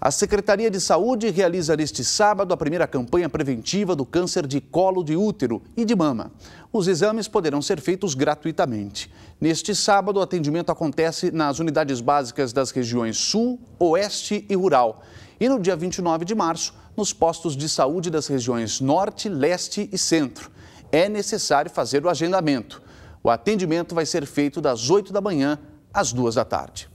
A Secretaria de Saúde realiza neste sábado a primeira campanha preventiva do câncer de colo de útero e de mama. Os exames poderão ser feitos gratuitamente. Neste sábado, o atendimento acontece nas unidades básicas das regiões Sul, Oeste e Rural. E no dia 29 de março, nos postos de saúde das regiões Norte, Leste e Centro. É necessário fazer o agendamento. O atendimento vai ser feito das 8 da manhã às 2 da tarde.